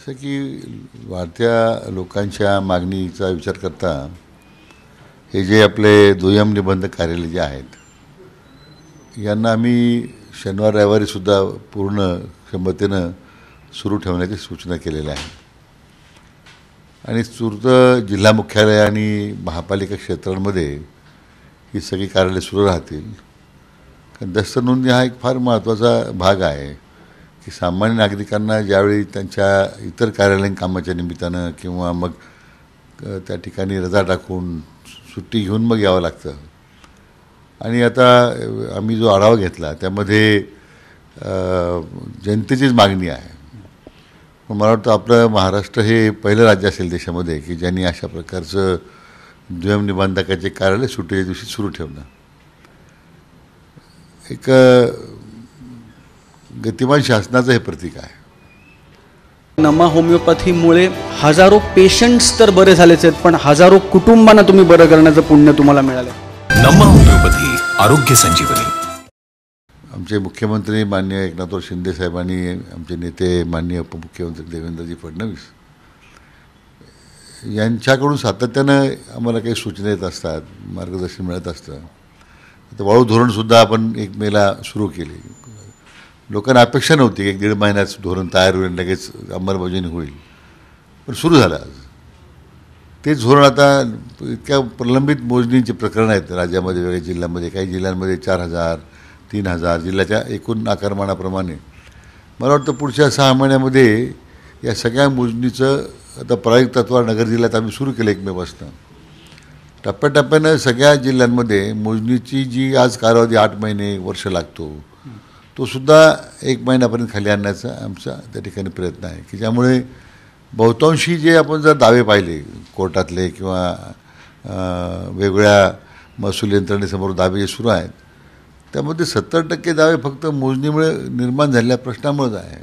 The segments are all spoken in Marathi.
असं की वाढत्या लोकांच्या मागणीचा विचार करता हे जे आपले दुय्यम निबंध कार्यालय जे आहेत यांना आम्ही शनिवार रविवारीसुद्धा पूर्ण क्षमतेनं सुरू ठेवण्याची सूचना केलेल्या आहेत आणि चूर्त जिल्हा मुख्यालय आणि महापालिका क्षेत्रांमध्ये ही सगळी कार्यालय सुरू राहतील कारण दस्त नोंदी हा एक फार महत्त्वाचा भाग आहे की सामान्य नागरिकांना ज्यावेळी त्यांच्या इतर कार्यालयीन कामाच्या निमित्तानं किंवा मग त्या ठिकाणी रजा टाकून सुट्टी घेऊन मग यावं लागतं आणि आता आम्ही जो आढावा घेतला त्यामध्ये जनतेचीच मागणी आहे पण मला वाटतं आपलं महाराष्ट्र हे पहिलं राज्य असेल देशामध्ये की ज्यांनी अशा प्रकारचं दुय्यम निबंधकाचे कार्यालय सुट्टीच्या दिवशी सुरू ठेवणं एक गतिमान शासनाचं हे प्रतीक आहे नमा होमिओपॅथीमुळे हजारो पेशंट्स तर बरे झालेच आहेत पण हजारो कुटुंबांना तुम्ही बरं करण्याचं पुण्य तुम्हाला मिळालं नमा होमिओपॅथी आरोग्य संजीवनी आमचे मुख्यमंत्री मान्य एकनाथराव शिंदे आणि आमचे नेते मान्य उपमुख्यमंत्री देवेंद्रजी फडणवीस यांच्याकडून सातत्यानं आम्हाला काही सूचना येत असतात मार्गदर्शन मिळत असतं आता वाळू धोरणसुद्धा आपण एक मेला सुरू केले लोकांना अपेक्षा नव्हती एक दीड महिन्याच धोरण तयार होईल लगेच अंमलबजावणी होईल पण सुरू झालं आज ते धोरण आता इतक्या प्रलंबित मोजणीचे प्रकरणं आहेत राज्यामध्ये वेगळ्या जिल्ह्यामध्ये काही जिल्ह्यांमध्ये चार हजार तीन हजार जिल्ह्याच्या एकूण आकारमानाप्रमाणे मला वाटतं पुढच्या सहा महिन्यामध्ये या सगळ्या मोजणीचं आता प्रायोगिक तत्वावर नगर जिल्ह्यात आम्ही सुरू केलं एकमेव असणं टप्प्याटप्प्यानं सगळ्या जिल्ह्यांमध्ये मोजणीची जी आज कालावधी आठ महिने वर्ष लागतो तोसुद्धा एक महिन्यापर्यंत खाली आणण्याचा आमचा त्या ठिकाणी प्रयत्न आहे की ज्यामुळे बहुतांशी जे आपण जर दावे पाहिले कोर्टातले किंवा वेगवेगळ्या महसूल यंत्रणेसमोर दावे जे सुरू आहेत त्यामध्ये सत्तर टक्के दावे फक्त मोजणीमुळे निर्माण झालेल्या प्रश्नामुळेच आहे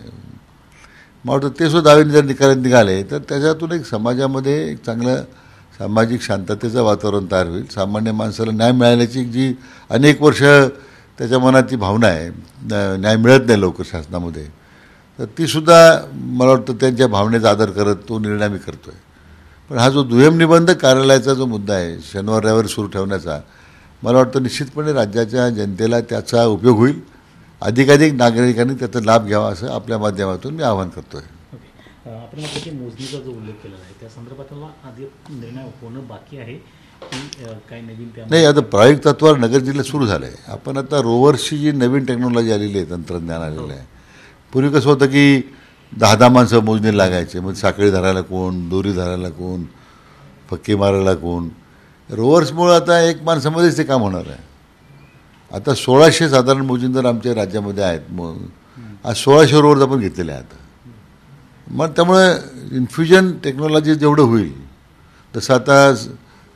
मला वाटतं ते सुद्धा दावे जर निकाल निघाले तर त्याच्यातून एक समाजामध्ये एक चांगलं सामाजिक शांततेचं वातावरण तयार होईल सामान्य माणसाला न्याय मिळाल्याची जी अनेक वर्ष त्याच्या मनात ती भावना आहे न्याय मिळत नाही लवकर शासनामध्ये तर तीसुद्धा मला वाटतं त्यांच्या भावनेचा आदर करत तो निर्णय मी करतो आहे पण हा जो दुय्यम निबंध कार्यालयाचा जो मुद्दा आहे शनिवार रविवार सुरू ठेवण्याचा मला वाटतं निश्चितपणे राज्याच्या जनतेला त्याचा उपयोग होईल अधिकाधिक नागरिकांनी त्याचा लाभ घ्यावा असं आपल्या माध्यमातून मी आवाहन करतो आहे आपण मोजणीचा जो उल्लेख केला आहे त्या संदर्भात आधी निर्णय होणं बाकी आहे नाही आता प्रायोगिक तत्वावर नगर जिल्ह्यात सुरू झालं आहे आपण आता रोवर्सची जी नवीन टेक्नॉलॉजी आलेली आहे तंत्रज्ञान आलेलं आहे पूर्वी कसं होतं की दहा दहा माणसं मोजणी लागायचे म्हणजे साखळी धरायला कोण दोरी धरायला कोण फक्की मारायला कोण रोवर्समुळं आता एक माणसामध्येच ते काम होणार आहे आता सोळाशे साधारण जर आमच्या राज्यामध्ये आहेत मग आज सोळाशे रोवर्स आपण घेतलेले आहेत मग त्यामुळे इन्फ्युजन टेक्नॉलॉजी जेवढं होईल तसं आता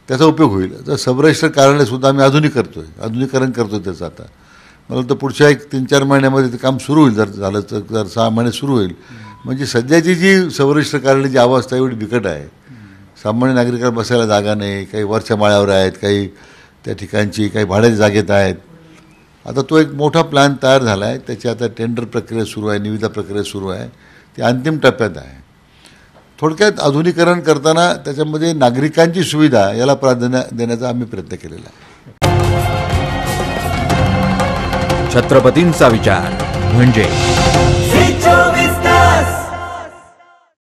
त्याचा उपयोग होईल तर सबरेजिस्टर कार्यालयसुद्धा आम्ही आधुनिक करतो आहे आधुनिकरण करतो आहे त्याचं आता मला तर पुढच्या एक तीन चार महिन्यामध्ये ते काम सुरू होईल जर झालं तर जर सहा महिने सुरू होईल म्हणजे सध्याची जी सबरेजिस्टर कार्यालयाची अवस्था एवढी बिकट आहे सामान्य नागरिकांना बसायला जागा नाही काही वरच्या माळ्यावर आहेत काही त्या ठिकाणची काही भाड्याच्या जागेत आहेत आता तो एक मोठा प्लॅन तयार झाला आहे त्याची आता टेंडर प्रक्रिया सुरू आहे निविदा प्रक्रिया सुरू आहे ती अंतिम टप्प्यात आहे थोडक्यात आधुनिकरण करताना त्याच्यामध्ये नागरिकांची सुविधा याला प्राधान्य देण्याचा आम्ही प्रयत्न केलेला आहे छत्रपतींचा विचार म्हणजे